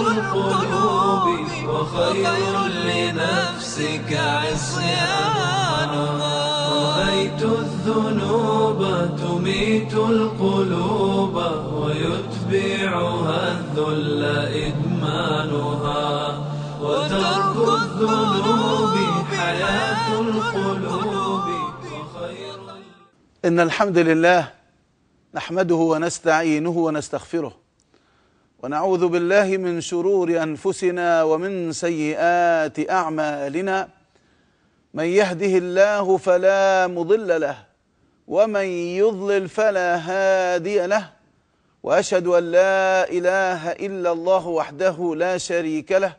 القلوب وخير لنفسك عصيانها رأيت الذنوب تميت القلوب ويتبعها الذل إدمانها وترك الذنوب حياة القلوب وخير إن الحمد لله نحمده ونستعينه ونستغفره ونعوذ بالله من شرور انفسنا ومن سيئات اعمالنا من يهده الله فلا مضل له ومن يضلل فلا هادي له واشهد ان لا اله الا الله وحده لا شريك له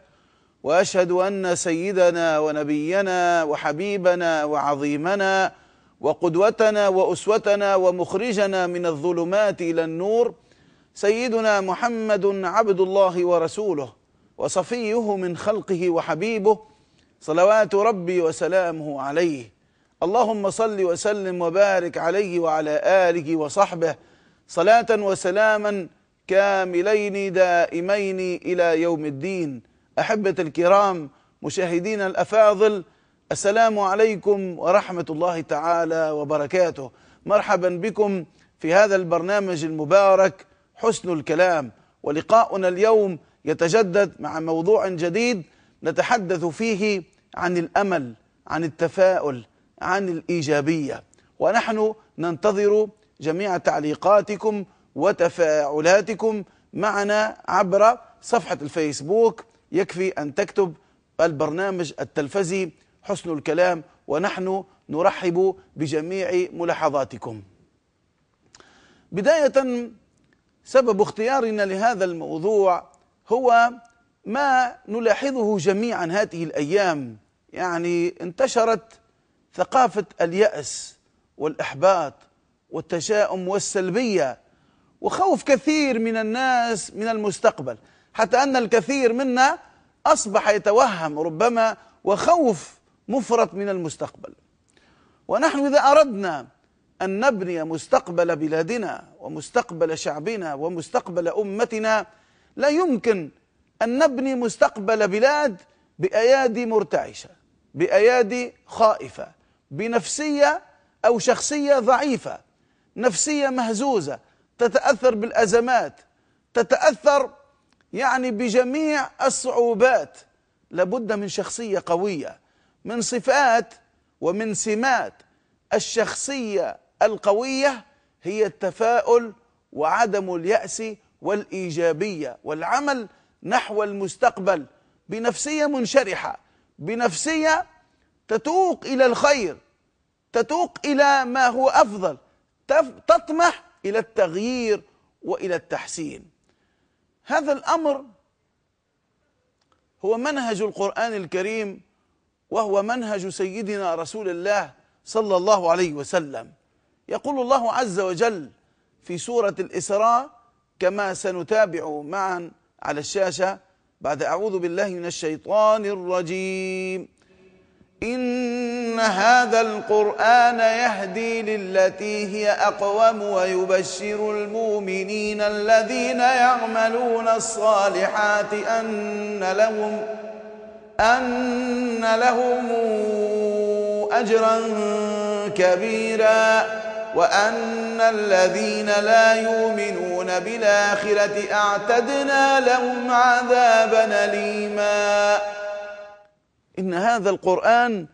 واشهد ان سيدنا ونبينا وحبيبنا وعظيمنا وقدوتنا واسوتنا ومخرجنا من الظلمات الى النور سيدنا محمد عبد الله ورسوله وصفيه من خلقه وحبيبه صلوات ربي وسلامه عليه اللهم صل وسلم وبارك عليه وعلى آله وصحبه صلاة وسلاما كاملين دائمين إلى يوم الدين أحبة الكرام مشاهدين الأفاضل السلام عليكم ورحمة الله تعالى وبركاته مرحبا بكم في هذا البرنامج المبارك حسن الكلام ولقاؤنا اليوم يتجدد مع موضوع جديد نتحدث فيه عن الأمل عن التفاؤل عن الإيجابية ونحن ننتظر جميع تعليقاتكم وتفاعلاتكم معنا عبر صفحة الفيسبوك يكفي أن تكتب البرنامج التلفزي حسن الكلام ونحن نرحب بجميع ملاحظاتكم بداية سبب اختيارنا لهذا الموضوع هو ما نلاحظه جميعا هذه الايام يعني انتشرت ثقافه الياس والاحباط والتشاؤم والسلبيه وخوف كثير من الناس من المستقبل حتى ان الكثير منا اصبح يتوهم ربما وخوف مفرط من المستقبل ونحن اذا اردنا أن نبني مستقبل بلادنا ومستقبل شعبنا ومستقبل أمتنا لا يمكن أن نبني مستقبل بلاد بأيادي مرتعشة بأيادي خائفة بنفسية أو شخصية ضعيفة نفسية مهزوزة تتأثر بالأزمات تتأثر يعني بجميع الصعوبات لابد من شخصية قوية من صفات ومن سمات الشخصية القوية هي التفاؤل وعدم اليأس والإيجابية والعمل نحو المستقبل بنفسية منشرحة بنفسية تتوق إلى الخير تتوق إلى ما هو أفضل تطمح إلى التغيير وإلى التحسين هذا الأمر هو منهج القرآن الكريم وهو منهج سيدنا رسول الله صلى الله عليه وسلم يقول الله عز وجل في سورة الإسراء كما سنتابع معا على الشاشة بعد أعوذ بالله من الشيطان الرجيم إن هذا القرآن يهدي للتي هي أقوم ويبشر المؤمنين الذين يعملون الصالحات أن لهم أن لهم أجرا كبيرا وأن الذين لا يؤمنون بالآخرة أعتدنا لهم عذابا أليما إن هذا القرآن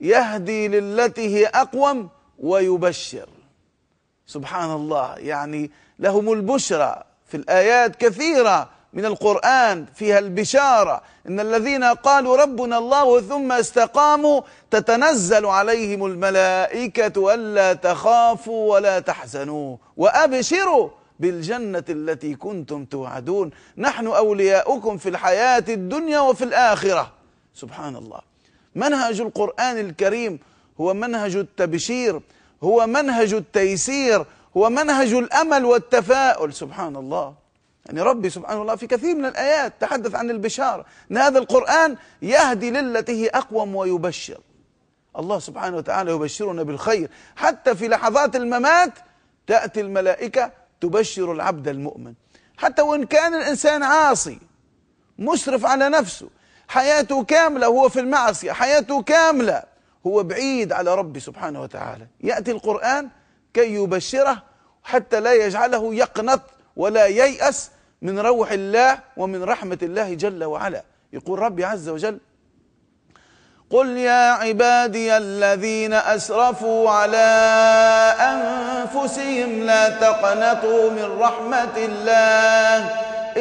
يهدي للتي هي أقوم ويبشر سبحان الله يعني لهم البشرى في الآيات كثيرة من القرآن فيها البشارة إن الذين قالوا ربنا الله ثم استقاموا تتنزل عليهم الملائكة ألا تخافوا ولا تحزنوا وأبشروا بالجنة التي كنتم توعدون نحن أولياؤكم في الحياة الدنيا وفي الآخرة سبحان الله منهج القرآن الكريم هو منهج التبشير هو منهج التيسير هو منهج الأمل والتفاؤل سبحان الله يعني ربي سبحانه وتعالى في كثير من الآيات تحدث عن البشارة أن هذا القرآن يهدي للتي هي أقوم ويبشر الله سبحانه وتعالى يبشرنا بالخير حتى في لحظات الممات تأتي الملائكة تبشر العبد المؤمن حتى وإن كان الإنسان عاصي مسرف على نفسه حياته كاملة وهو في المعصية حياته كاملة هو بعيد على ربي سبحانه وتعالى يأتي القرآن كي يبشره حتى لا يجعله يقنط ولا ييأس من روح الله ومن رحمة الله جل وعلا يقول ربي عز وجل قل يا عبادي الذين أسرفوا على أنفسهم لا تقنطوا من رحمة الله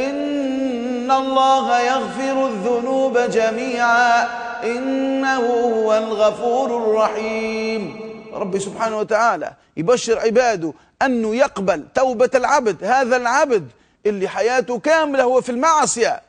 إن الله يغفر الذنوب جميعا إنه هو الغفور الرحيم ربي سبحانه وتعالى يبشر عباده أنه يقبل توبة العبد هذا العبد اللي حياته كاملة هو في المعصية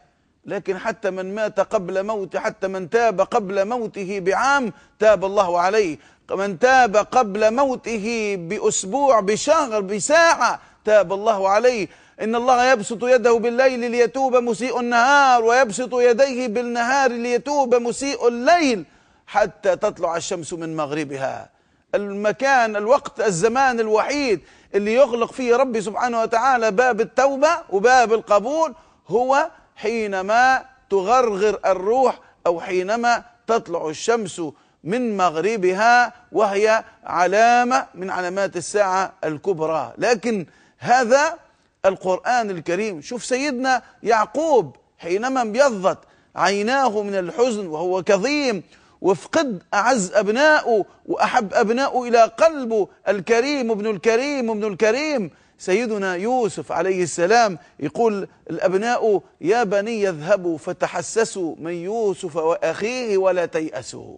لكن حتى من مات قبل موته حتى من تاب قبل موته بعام تاب الله عليه من تاب قبل موته بأسبوع بشهر بساعة تاب الله عليه إن الله يبسط يده بالليل ليتوب مسيء النهار ويبسط يديه بالنهار ليتوب مسيء الليل حتى تطلع الشمس من مغربها المكان الوقت الزمان الوحيد اللي يغلق فيه ربي سبحانه وتعالى باب التوبة وباب القبول هو حينما تغرغر الروح أو حينما تطلع الشمس من مغربها وهي علامة من علامات الساعة الكبرى لكن هذا القرآن الكريم شوف سيدنا يعقوب حينما ابيضت عيناه من الحزن وهو كظيم وفقد أعز أبناؤه وأحب أبناؤه إلى قلبه الكريم ابن الكريم ابن الكريم سيدنا يوسف عليه السلام يقول الأبناء يا بني اذهبوا فتحسسوا من يوسف وأخيه ولا تيأسوا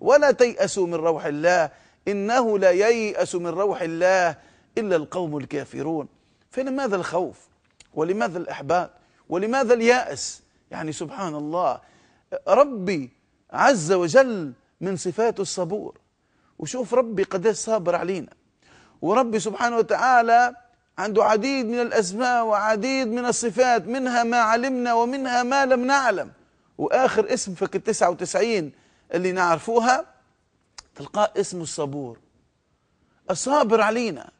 ولا تيأسوا من روح الله إنه لا ييأس من روح الله إلا القوم الكافرون فلماذا الخوف ولماذا الإحباط ولماذا اليأس يعني سبحان الله ربي عز وجل من صفاته الصبور وشوف ربي قديش صابر علينا وربي سبحانه وتعالى عنده عديد من الأسماء وعديد من الصفات منها ما علمنا ومنها ما لم نعلم وآخر اسم في التسعة وتسعين اللي نعرفوها تلقاه اسمه الصبور الصابر علينا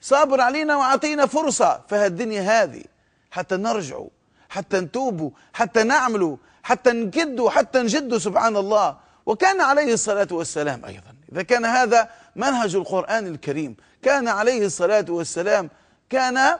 صابر علينا وعطينا فرصة في هالدنيا هذه حتى نرجعوا حتى نتوبوا حتى نعملوا حتى نجد حتى نجد سبحان الله وكان عليه الصلاة والسلام أيضا إذا كان هذا منهج القرآن الكريم كان عليه الصلاة والسلام كان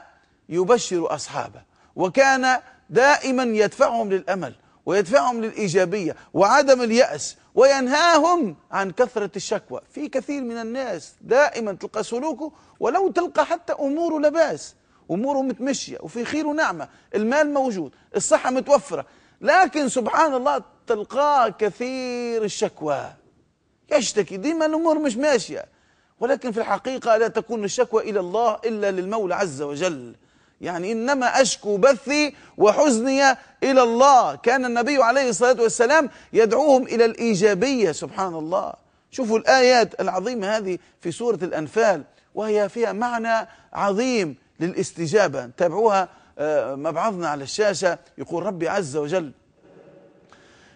يبشر أصحابه وكان دائما يدفعهم للأمل ويدفعهم للإيجابية وعدم اليأس وينهاهم عن كثرة الشكوى في كثير من الناس دائما تلقى سلوكه ولو تلقى حتى أموره لباس أموره متمشية وفي خير ونعمة المال موجود الصحة متوفرة لكن سبحان الله تلقاه كثير الشكوى يشتكي ديما الأمور مش ماشية ولكن في الحقيقة لا تكون الشكوى إلى الله إلا للمولى عز وجل يعني إنما أشكو بثي وحزني إلى الله كان النبي عليه الصلاة والسلام يدعوهم إلى الإيجابية سبحان الله شوفوا الآيات العظيمة هذه في سورة الأنفال وهي فيها معنى عظيم للاستجابة تابعوها آه، مبعضنا على الشاشة يقول ربي عز وجل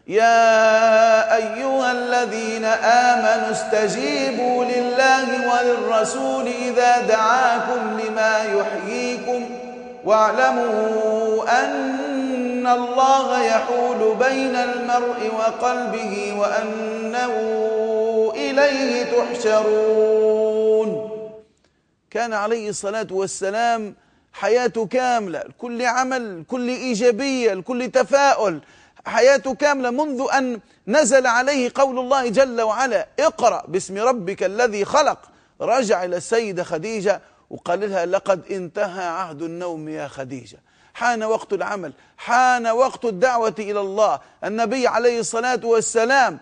يا أيها الذين آمنوا استجيبوا لله وللرسول إذا دعاكم لما يحييكم واعلموا أن الله يحول بين المرء وقلبه وأنه إليه تحشرون كان عليه الصلاة والسلام حياته كاملة لكل عمل كل إيجابية لكل تفاؤل حياته كاملة منذ أن نزل عليه قول الله جل وعلا اقرأ باسم ربك الذي خلق رجع إلى السيدة خديجة وقال لها لقد انتهى عهد النوم يا خديجة حان وقت العمل حان وقت الدعوة إلى الله النبي عليه الصلاة والسلام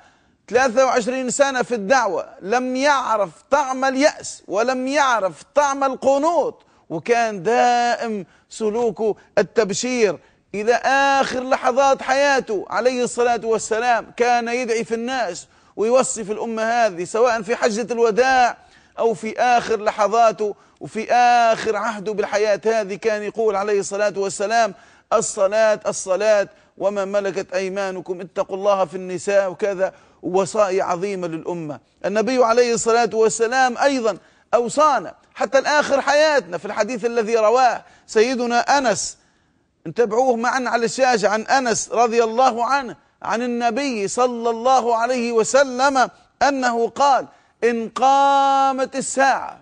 23 سنة في الدعوة لم يعرف طعم اليأس ولم يعرف طعم القنوط وكان دائم سلوكه التبشير إلى آخر لحظات حياته عليه الصلاة والسلام كان يدعي في الناس ويوصي في الأمة هذه سواء في حجة الوداع أو في آخر لحظاته وفي آخر عهده بالحياة هذه كان يقول عليه الصلاة والسلام الصلاة الصلاة وما ملكت أيمانكم اتقوا الله في النساء وكذا وصائي عظيمة للأمة النبي عليه الصلاة والسلام أيضا أوصانا حتى الآخر حياتنا في الحديث الذي رواه سيدنا أنس انتبعوه معا على الشاشة عن أنس رضي الله عنه عن النبي صلى الله عليه وسلم أنه قال إن قامت الساعة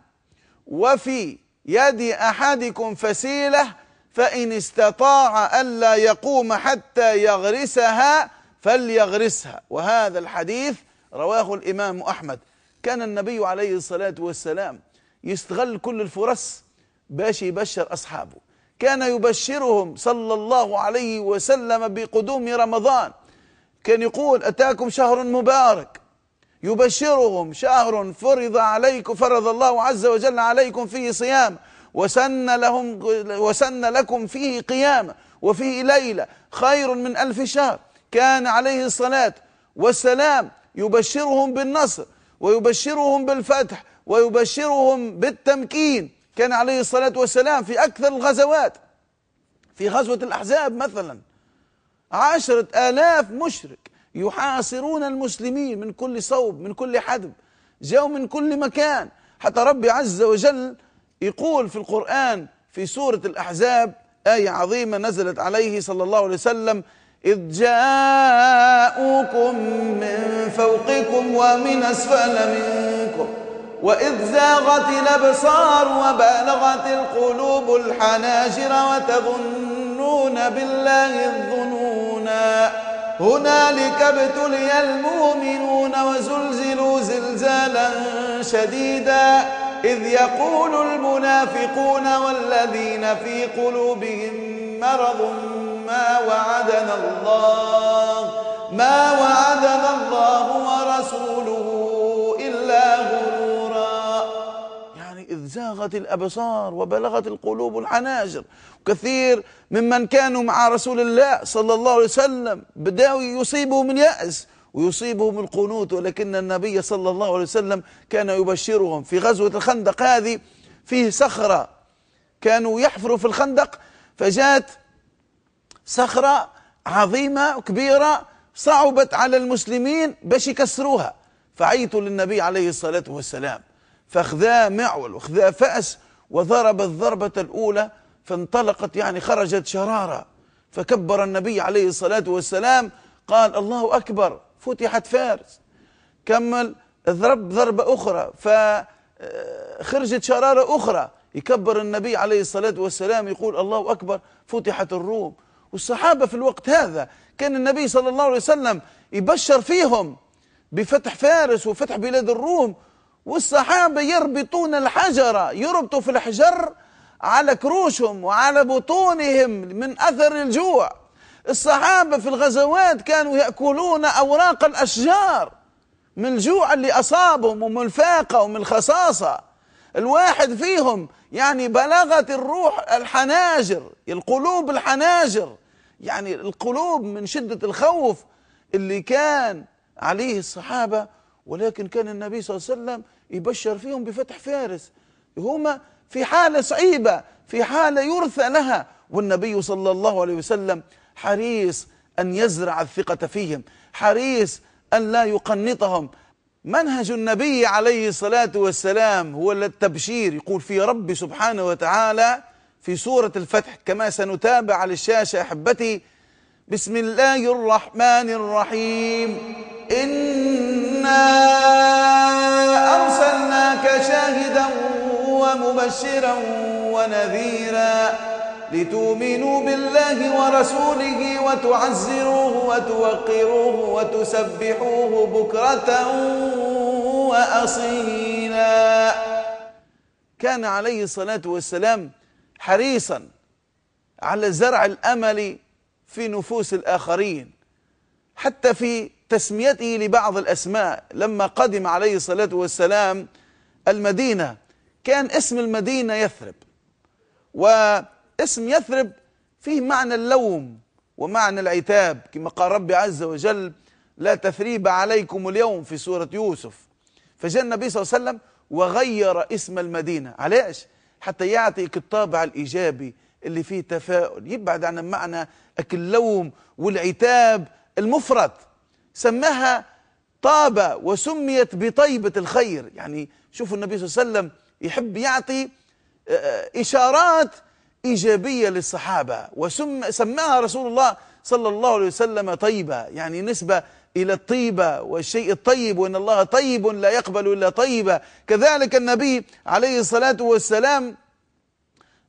وفي يد أحدكم فسيلة فإن استطاع ألا يقوم حتى يغرسها فليغرسها وهذا الحديث رواه الإمام أحمد كان النبي عليه الصلاة والسلام يستغل كل الفرص باش يبشر أصحابه كان يبشرهم صلى الله عليه وسلم بقدوم رمضان كان يقول أتاكم شهر مبارك يبشرهم شهر فرض عليكم فرض الله عز وجل عليكم فيه صيام وسن لهم وسن لكم فيه قيامه وفيه ليله خير من ألف شهر كان عليه الصلاه والسلام يبشرهم بالنصر ويبشرهم بالفتح ويبشرهم بالتمكين كان عليه الصلاة والسلام في أكثر الغزوات في غزوة الأحزاب مثلا عشرة آلاف مشرك يحاصرون المسلمين من كل صوب من كل حدب جاءوا من كل مكان حتى ربي عز وجل يقول في القرآن في سورة الأحزاب آية عظيمة نزلت عليه صلى الله عليه وسلم إذ جاءوكم من فوقكم ومن أسفل منكم وإذ زاغت الأبصار وبالغت القلوب الحناجر وتظنون بالله الظنونا هنالك ابتلي المؤمنون وزلزلوا زلزالا شديدا إذ يقول المنافقون والذين في قلوبهم مرض ما وعدنا الله ما وعدنا الله ورسوله بلغت الأبصار وبلغت القلوب الحناجر كثير ممن كانوا مع رسول الله صلى الله عليه وسلم بداوا يصيبهم اليأس ويصيبهم القنوط ولكن النبي صلى الله عليه وسلم كان يبشرهم في غزوة الخندق هذه فيه صخرة كانوا يحفروا في الخندق فجاءت صخرة عظيمة كبيرة صعبت على المسلمين باش يكسروها فعيتوا للنبي عليه الصلاة والسلام فاخذا معول واخذا فأس وضرب الضربة الأولى فانطلقت يعني خرجت شرارة فكبر النبي عليه الصلاة والسلام قال الله أكبر فتحت فارس كمل ضرب ضربة أخرى فخرجت آه، شرارة أخرى يكبر النبي عليه الصلاة والسلام يقول الله أكبر فتحت الروم والصحابة في الوقت هذا كان النبي صلى الله عليه وسلم يبشر فيهم بفتح فارس وفتح بلاد الروم والصحابة يربطون الحجر يربطوا في الحجر على كروشهم وعلى بطونهم من أثر الجوع الصحابة في الغزوات كانوا يأكلون أوراق الأشجار من الجوع اللي أصابهم ومن الفاقة ومن الخصاصة الواحد فيهم يعني بلغت الروح الحناجر القلوب الحناجر يعني القلوب من شدة الخوف اللي كان عليه الصحابة ولكن كان النبي صلى الله عليه وسلم يبشر فيهم بفتح فارس هما في حالة صعيبة في حالة يرثى لها والنبي صلى الله عليه وسلم حريص أن يزرع الثقة فيهم حريص أن لا يقنطهم منهج النبي عليه الصلاة والسلام هو التبشير يقول في ربي سبحانه وتعالى في سورة الفتح كما سنتابع على الشاشة أحبتي بسم الله الرحمن الرحيم إِنَّا شاهدا ومبشرا ونذيرا لتؤمنوا بالله ورسوله وتعزروه وتوقروه وتسبحوه بكرة وأصيلا كان عليه الصلاة والسلام حريصا على زرع الأمل في نفوس الآخرين حتى في تسميته لبعض الأسماء لما قدم عليه الصلاة والسلام المدينة كان اسم المدينة يثرب واسم يثرب فيه معنى اللوم ومعنى العتاب كما قال ربي عز وجل لا تثريب عليكم اليوم في سورة يوسف فجاء النبي صلى الله عليه وسلم وغير اسم المدينة علاش حتى يعطيك الطابع الإيجابي اللي فيه تفاؤل يبعد عن معنى اللوم والعتاب المفرط سماها طاب وسميت بطيبة الخير يعني شوفوا النبي صلى الله عليه وسلم يحب يعطي آه، آه، إشارات إيجابية للصحابة وسماها رسول الله صلى الله عليه وسلم طيبة يعني نسبة إلى الطيبة والشيء الطيب وإن الله طيب لا يقبل إلا طيبة كذلك النبي عليه الصلاة والسلام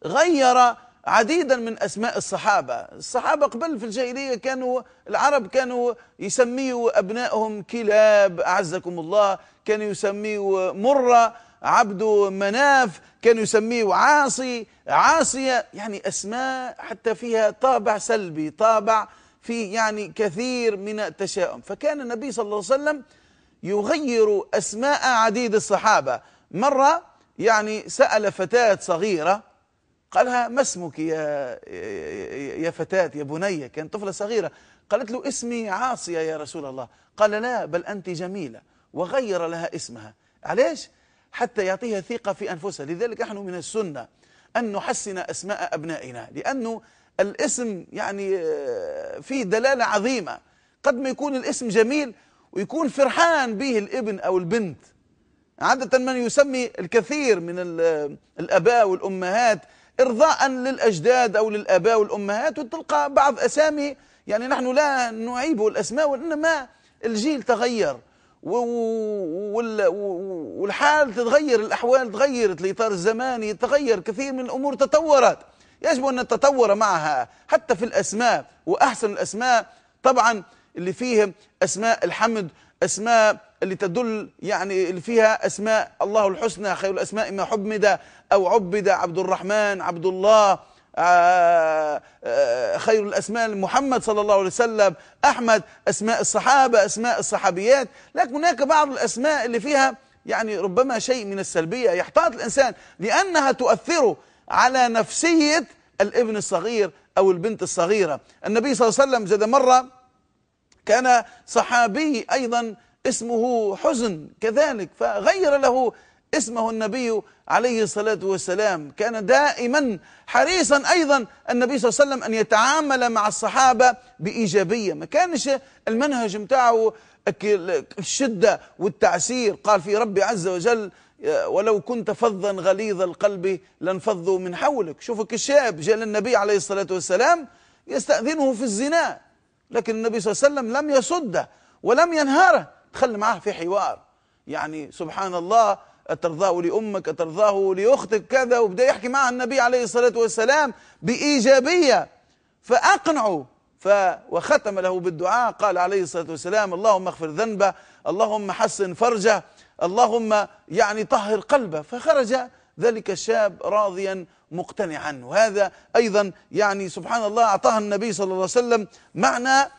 غير عديدا من أسماء الصحابة الصحابة قبل في الجاهلية كانوا العرب كانوا يسميوا أبنائهم كلاب أعزكم الله كانوا يسميوا مرة عبد مناف كانوا يسميه عاصي عاصية يعني أسماء حتى فيها طابع سلبي طابع في يعني كثير من التشاؤم فكان النبي صلى الله عليه وسلم يغير أسماء عديد الصحابة مرة يعني سأل فتاة صغيرة قالها ما اسمك يا, يا فتاة يا بنية كانت طفلة صغيرة قالت له اسمي عاصية يا رسول الله قال لا بل أنت جميلة وغير لها اسمها علاش؟ حتى يعطيها ثقة في أنفسها لذلك نحن من السنة أن نحسن أسماء أبنائنا لأنه الاسم يعني آه، فيه دلالة عظيمة قد ما يكون الاسم جميل ويكون فرحان به الابن أو البنت عادة من يسمي الكثير من آه، الأباء والأمهات إرضاء للأجداد أو للآباء والأمهات وتلقى بعض أسامي يعني نحن لا نعيب الأسماء وإنما الجيل تغير والحال تتغير الأحوال تغيرت الإطار الزماني تغير كثير من الأمور تطورت يجب أن نتطور معها حتى في الأسماء وأحسن الأسماء طبعا اللي فيهم أسماء الحمد أسماء اللي تدل يعني اللي فيها أسماء الله الحسنى خير الأسماء ما حمد أو عبد عبد الرحمن عبد الله آه، آه، خير الأسماء محمد صلى الله عليه وسلم أحمد أسماء الصحابة أسماء الصحابيات لكن هناك بعض الأسماء اللي فيها يعني ربما شيء من السلبية يحتاط الإنسان لأنها تؤثر على نفسية الابن الصغير أو البنت الصغيرة النبي صلى الله عليه وسلم زاد مرة كان صحابي أيضا اسمه حزن كذلك فغير له اسمه النبي عليه الصلاة والسلام كان دائما حريصا أيضا النبي صلى الله عليه وسلم أن يتعامل مع الصحابة بإيجابية ما كانش المنهج متاعه الشدة والتعسير قال في ربي عز وجل ولو كنت فظا غليظ القلب لانفضوا من حولك شوفك الشاب جاء للنبي عليه الصلاة والسلام يستأذنه في الزنا لكن النبي صلى الله عليه وسلم لم يصده ولم ينهاره تخلي معاه في حوار يعني سبحان الله أترضاه لأمك أترضاه لأختك كذا وبدأ يحكي مع النبي عليه الصلاة والسلام بإيجابية فأقنعوا ف وختم له بالدعاء قال عليه الصلاة والسلام اللهم اغفر ذنبه اللهم حسن فرجه اللهم يعني طهر قلبه فخرج ذلك الشاب راضيا مقتنعا وهذا أيضا يعني سبحان الله أعطاها النبي صلى الله عليه وسلم معنى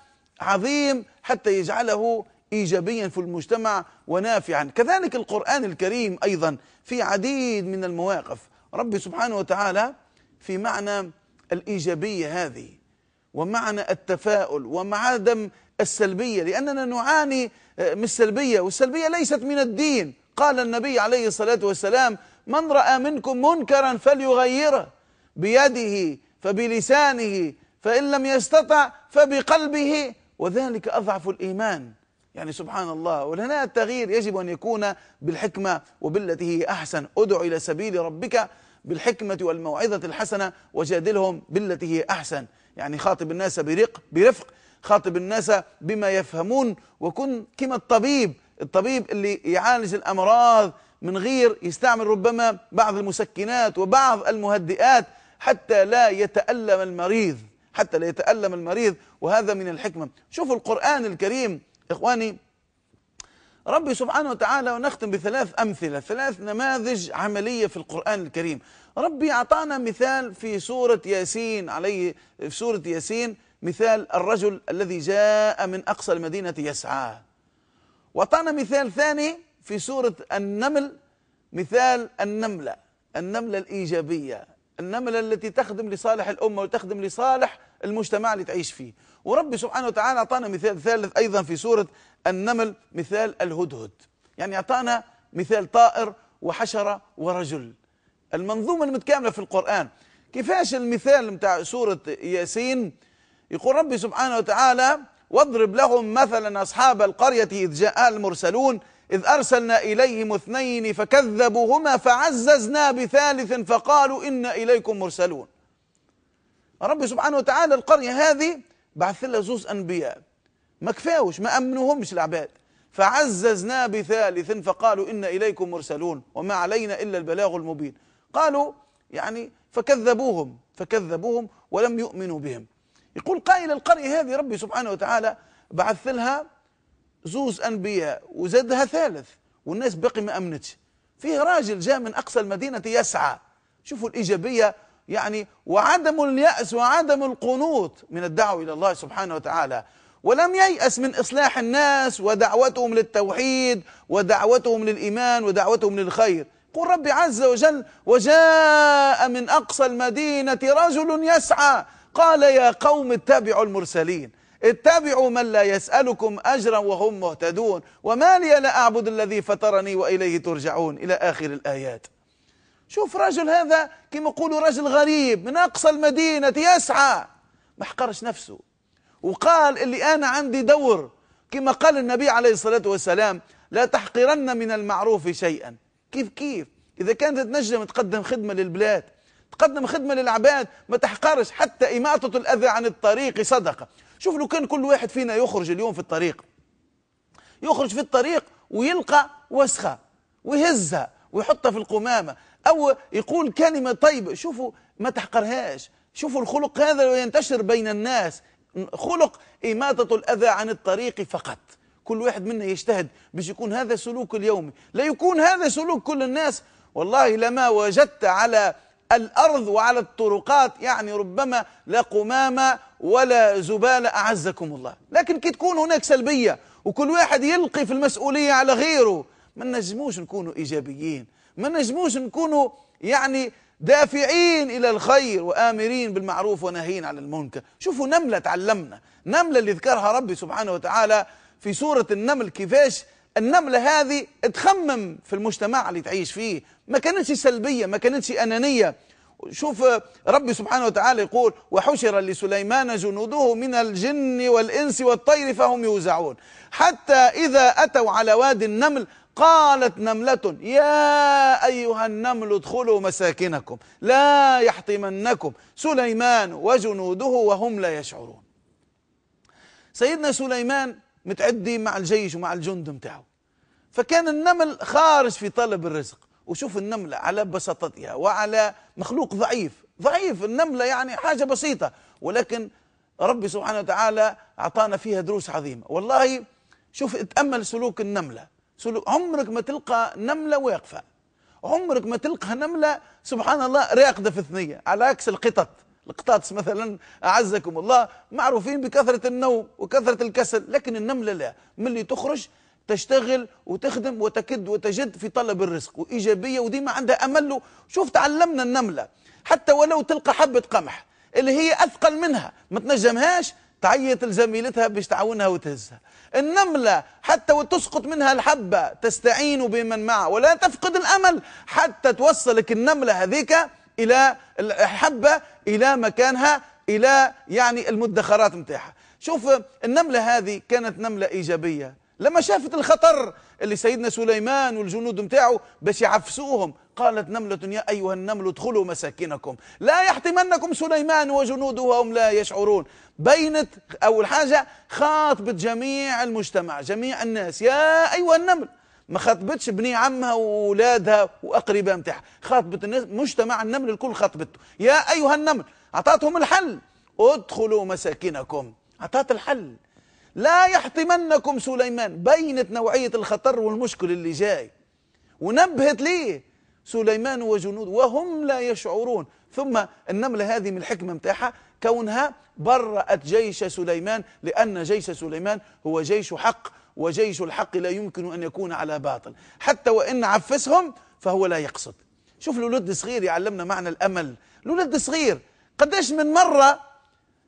عظيم حتى يجعله إيجابيا في المجتمع ونافعا كذلك القرآن الكريم أيضا في عديد من المواقف ربي سبحانه وتعالى في معنى الإيجابية هذه ومعنى التفاؤل ومعدم السلبية لأننا نعاني آه، من السلبية والسلبية ليست من الدين قال النبي عليه الصلاة والسلام من رأى منكم منكرا فليغيره بيده فبلسانه فإن لم يستطع فبقلبه وذلك أضعف الإيمان يعني سبحان الله ولنا التغيير يجب أن يكون بالحكمة وبالتي هي أحسن أدع إلى سبيل ربك بالحكمة والموعظة الحسنة وجادلهم بالتي هي أحسن يعني خاطب الناس برق برفق خاطب الناس بما يفهمون وكن كما الطبيب الطبيب اللي يعالج الأمراض من غير يستعمل ربما بعض المسكنات وبعض المهدئات حتى لا يتألم المريض حتى لا يتألم المريض وهذا من الحكمة شوفوا القرآن الكريم إخواني ربي سبحانه وتعالى ونختم بثلاث أمثلة ثلاث نماذج عملية في القرآن الكريم ربي أعطانا مثال في سورة ياسين عليه في سورة ياسين مثال الرجل الذي جاء من أقصى المدينة يسعى وأعطانا مثال ثاني في سورة النمل مثال النملة النملة الإيجابية النملة التي تخدم لصالح الأمة وتخدم لصالح المجتمع اللي تعيش فيه وربي سبحانه وتعالى أعطانا مثال ثالث أيضا في سورة النمل مثال الهدهد يعني أعطانا مثال طائر وحشرة ورجل المنظومة المتكاملة في القرآن كيفاش المثال متاع سورة ياسين يقول ربي سبحانه وتعالى واضرب لهم مثلا أصحاب القرية إذ جاء المرسلون إذ أرسلنا إليهم اثنين فكذبوهما فعززنا بثالث فقالوا إنا إليكم مرسلون رب سبحانه وتعالى القرية هذه بعث لها زوز أنبياء ما كفاوش ما أمنهمش العباد فعززنا بثالث فقالوا إنا إليكم مرسلون وما علينا إلا البلاغ المبين قالوا يعني فكذبوهم فكذبوهم ولم يؤمنوا بهم يقول قائل القرية هذه ربي سبحانه وتعالى بعث لها زوز أنبياء وزادها ثالث والناس باقي ما أمنتش فيه راجل جاء من أقصى المدينة يسعى شوفوا الإيجابية يعني وعدم اليأس وعدم القنوط من الدعوة إلى الله سبحانه وتعالى ولم ييأس من إصلاح الناس ودعوتهم للتوحيد ودعوتهم للإيمان ودعوتهم للخير قل رب عز وجل وجاء من أقصى المدينة رجل يسعى قال يا قوم اتبعوا المرسلين اتبعوا من لا يسألكم أجرا وهم مهتدون وما لي لا أعبد الذي فطرني وإليه ترجعون إلى آخر الآيات شوف رجل هذا كما يقولوا رجل غريب من أقصى المدينة يسعى ما حقرش نفسه وقال اللي أنا عندي دور كما قال النبي عليه الصلاة والسلام لا تحقرن من المعروف شيئا كيف كيف إذا كانت تنجم تقدم خدمة للبلاد تقدم خدمة للعباد ما تحقرش حتى إماطة الأذى عن الطريق صدقة شوف لو كان كل واحد فينا يخرج اليوم في الطريق يخرج في الطريق ويلقى وسخة ويهزها ويحطها في القمامة أو يقول كلمة طيبة شوفوا ما تحقرهاش شوفوا الخلق هذا ينتشر بين الناس خلق إماطة الأذى عن الطريق فقط كل واحد منا يجتهد باش يكون هذا سلوك اليومي لا يكون هذا سلوك كل الناس والله لما وجدت على الأرض وعلى الطرقات يعني ربما لا قمامة ولا زبالة أعزكم الله لكن كي تكون هناك سلبية وكل واحد يلقي في المسؤولية على غيره ما نجموش نكونوا إيجابيين ما نجموش نكونوا يعني دافعين إلى الخير وآمرين بالمعروف وناهين عن المنكر شوفوا نملة تعلمنا نملة اللي ذكرها ربي سبحانه وتعالى في سورة النمل كيفاش النملة هذه تخمم في المجتمع اللي تعيش فيه ما كانتش سلبية ما كانتش أنانية شوف ربي سبحانه وتعالى يقول وحشر لسليمان جنوده من الجن والإنس والطير فهم يوزعون حتى إذا أتوا على واد النمل قالت نملة يا أيها النمل ادخلوا مساكنكم لا يحطمنكم سليمان وجنوده وهم لا يشعرون سيدنا سليمان متعدي مع الجيش ومع الجند متاعه فكان النمل خارج في طلب الرزق وشوف النملة على بساطتها وعلى مخلوق ضعيف ضعيف النملة يعني حاجة بسيطة ولكن ربي سبحانه وتعالى أعطانا فيها دروس عظيمة والله شوف اتأمل سلوك النملة سلوك عمرك ما تلقى نملة واقفة عمرك ما تلقى نملة سبحان الله راقدة في الثنية على عكس القطط القطاطس مثلا اعزكم الله معروفين بكثره النوم وكثره الكسل لكن النمله لا ملي تخرج تشتغل وتخدم وتكد وتجد في طلب الرزق وايجابيه وديما عندها امل شوف تعلمنا النمله حتى ولو تلقى حبه قمح اللي هي اثقل منها ما تنجمهاش تعيط لزميلتها باش تعاونها وتهزها النملة حتى وتسقط منها الحبة تستعين بمن معها ولا تفقد الأمل حتى توصلك النملة هذيك الى الحبه الى مكانها الى يعني المدخرات نتاعها شوف النمله هذه كانت نمله ايجابيه لما شافت الخطر اللي سيدنا سليمان والجنود نتاعه باش يعفسوهم قالت نملة يا أيها النمل ادخلوا مساكنكم لا يحتمنكم سليمان وجنوده وهم لا يشعرون بينت أول حاجة خاطبت جميع المجتمع جميع الناس يا أيها النمل ما خاطبتش بني عمها واولادها واقرباء نتاعها خاطبت الناس مجتمع النمل الكل خاطبته يا ايها النمل اعطاتهم الحل ادخلوا مساكنكم اعطات الحل لا يحطمنكم سليمان بينت نوعيه الخطر والمشكل اللي جاي ونبهت ليه سليمان وجنوده وهم لا يشعرون ثم النملة هذه من الحكمة نتاعها كونها برأت جيش سليمان لأن جيش سليمان هو جيش حق وجيش الحق لا يمكن أن يكون على باطل حتى وإن عفسهم فهو لا يقصد شوف الولد الصغير يعلمنا معنى الأمل الولد الصغير قديش من مرة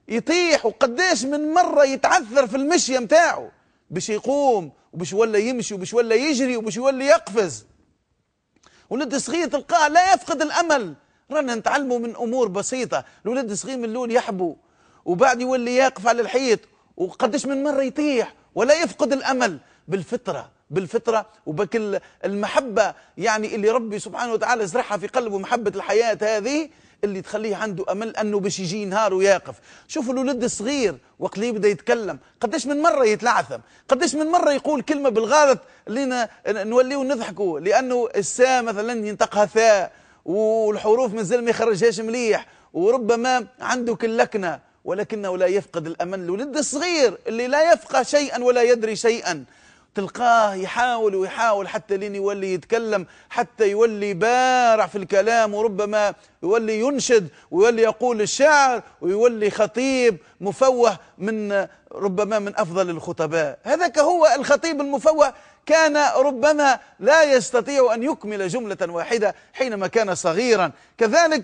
يطيح وقديش من مرة يتعثر في المشية متاعه باش يقوم وباش ولا يمشي وباش ولا يجري وباش ولا يقفز ولد صغير تلقاه لا يفقد الأمل رانا نتعلموا من أمور بسيطة الولد الصغير من الأول يحبو وبعد يولي يقف على الحيط وقديش من مرة يطيح ولا يفقد الأمل بالفطرة بالفطرة وبكل المحبة يعني اللي ربي سبحانه وتعالى زرعها في قلبه محبة الحياة هذه اللي تخليه عنده أمل أنه باش يجي نهار ويقف شوفوا الولد الصغير وقت اللي يبدا يتكلم قداش من مرة يتلعثم قداش من مرة يقول كلمة بالغلط اللي نوليو نضحكوا لأنه الساء مثلا ينطقها ثاء والحروف مازال ما يخرجهاش مليح وربما عنده كلكنه ولكنه لا يفقد الأمل الولد الصغير اللي لا يفقه شيئا ولا يدري شيئا تلقاه يحاول ويحاول حتى لين يولي يتكلم حتى يولي بارع في الكلام وربما يولي ينشد ويولي يقول الشعر ويولي خطيب مفوه من ربما من أفضل الخطباء هذاك هو الخطيب المفوه كان ربما لا يستطيع أن يكمل جملة واحدة حينما كان صغيرا كذلك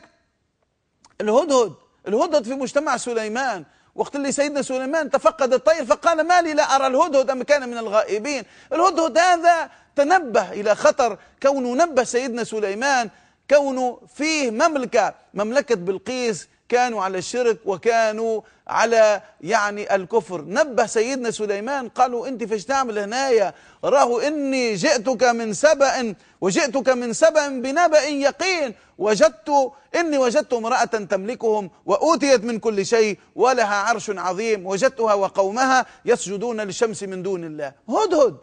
الهدهد الهدهد في مجتمع سليمان وقت اللي سيدنا سليمان تفقد الطير فقال ما لي لا أرى الهدهد أم كان من الغائبين الهدهد هذا تنبه إلى خطر كونه نبه سيدنا سليمان كونه فيه مملكة مملكة بلقيس كانوا على الشرك وكانوا على يعني الكفر نبه سيدنا سليمان قالوا انت فيش تعمل هنايا راهو اني جئتك من سبأ وجئتك من سبأ بنبأ يقين وجدت اني وجدت امرأة تملكهم وأوتيت من كل شيء ولها عرش عظيم وجدتها وقومها يسجدون للشمس من دون الله هدهد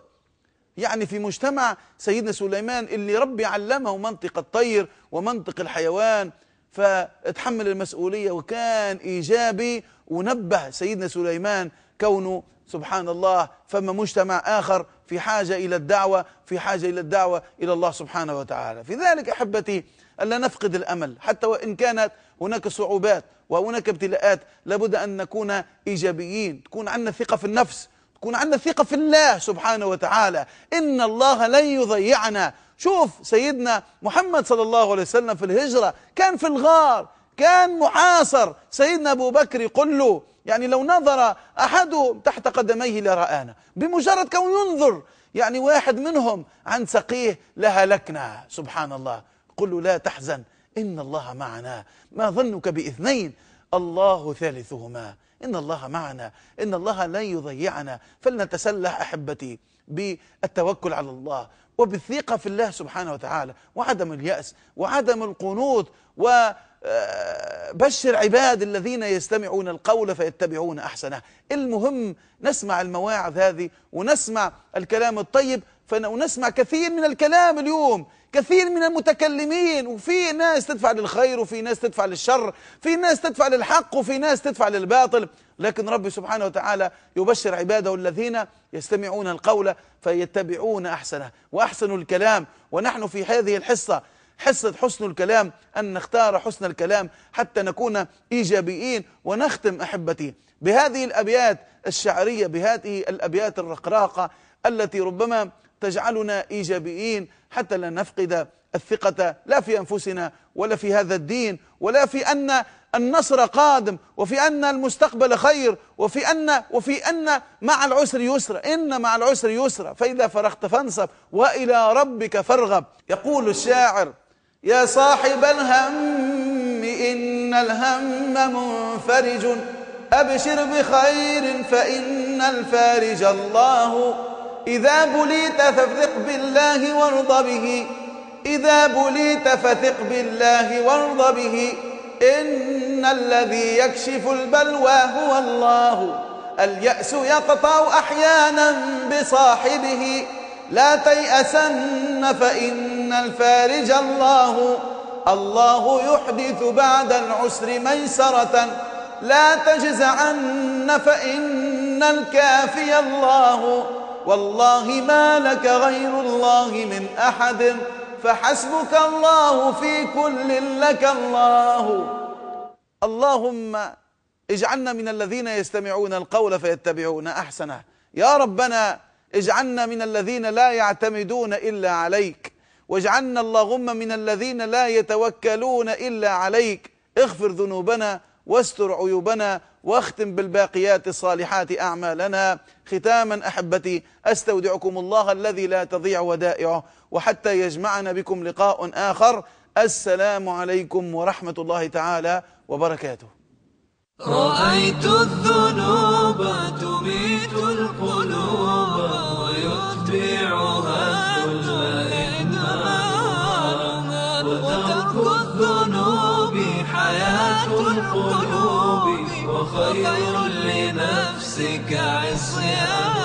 يعني في مجتمع سيدنا سليمان اللي ربي علمه منطق الطير ومنطق الحيوان فاتحمل المسؤولية وكان إيجابي ونبه سيدنا سليمان كونه سبحان الله فما مجتمع آخر في حاجة إلى الدعوة في حاجة إلى الدعوة إلى الله سبحانه وتعالى في ذلك أحبتي ألا نفقد الأمل حتى وإن كانت هناك صعوبات وهناك ابتلاءات لابد أن نكون إيجابيين تكون عندنا ثقة في النفس تكون عندنا ثقة في الله سبحانه وتعالى إن الله لن يضيعنا شوف سيدنا محمد صلى الله عليه وسلم في الهجرة كان في الغار كان محاصر سيدنا أبو بكر يقول له يعني لو نظر أحدهم تحت قدميه لرآنا بمجرد كون ينظر يعني واحد منهم عن سقيه لهلكنا سبحان الله قل له لا تحزن إن الله معنا ما ظنك بإثنين الله ثالثهما إن الله معنا إن الله لن يضيعنا فلنتسلح أحبتي بالتوكل على الله وبالثقة في الله سبحانه وتعالى وعدم اليأس وعدم القنوط وبشر آه، عباد الذين يستمعون القول فيتبعون أحسنه المهم نسمع المواعظ هذه ونسمع الكلام الطيب فنسمع كثير من الكلام اليوم كثير من المتكلمين وفي ناس تدفع للخير وفي ناس تدفع للشر في ناس تدفع للحق وفي ناس تدفع للباطل لكن ربي سبحانه وتعالى يبشر عباده الذين يستمعون القول فيتبعون أحسنه وأحسن الكلام ونحن في هذه الحصة حصة حسن الكلام أن نختار حسن الكلام حتى نكون إيجابيين ونختم أحبتي بهذه الأبيات الشعرية بهذه الأبيات الرقراقة التي ربما تجعلنا إيجابيين حتى لا نفقد الثقة لا في أنفسنا ولا في هذا الدين ولا في أن النصر قادم وفي أن المستقبل خير وفي أن, وفي أن مع العسر يسر إن مع العسر يسر فإذا فرغت فانصب وإلى ربك فارغب يقول الشاعر يا صاحب الهم إن الهم منفرج أبشر بخير فإن الفارج الله إذا بليت فثق بالله وارض به إذا بليت فثق بالله وارض به إن الذي يكشف البلوى هو الله اليأس يقطع أحيانا بصاحبه لا تيأسن فإن الفارج الله الله يحدث بعد العسر ميسرة لا تجزعن فإن الكافي الله والله ما لك غير الله من أحد فحسبك الله في كل لك الله اللهم اجعلنا من الذين يستمعون القول فيتبعون أحسنه يا ربنا اجعلنا من الذين لا يعتمدون إلا عليك واجعلنا اللهم من الذين لا يتوكلون إلا عليك اغفر ذنوبنا واستر عيوبنا واختم بالباقيات الصالحات أعمالنا ختاما أحبتي أستودعكم الله الذي لا تضيع ودائعه وحتى يجمعنا بكم لقاء آخر السلام عليكم ورحمة الله تعالى وبركاته رأيت الذنوب تميت القلوب ويتبعها الإنهار وترك الذنوب حياة خير لنفسك عصيان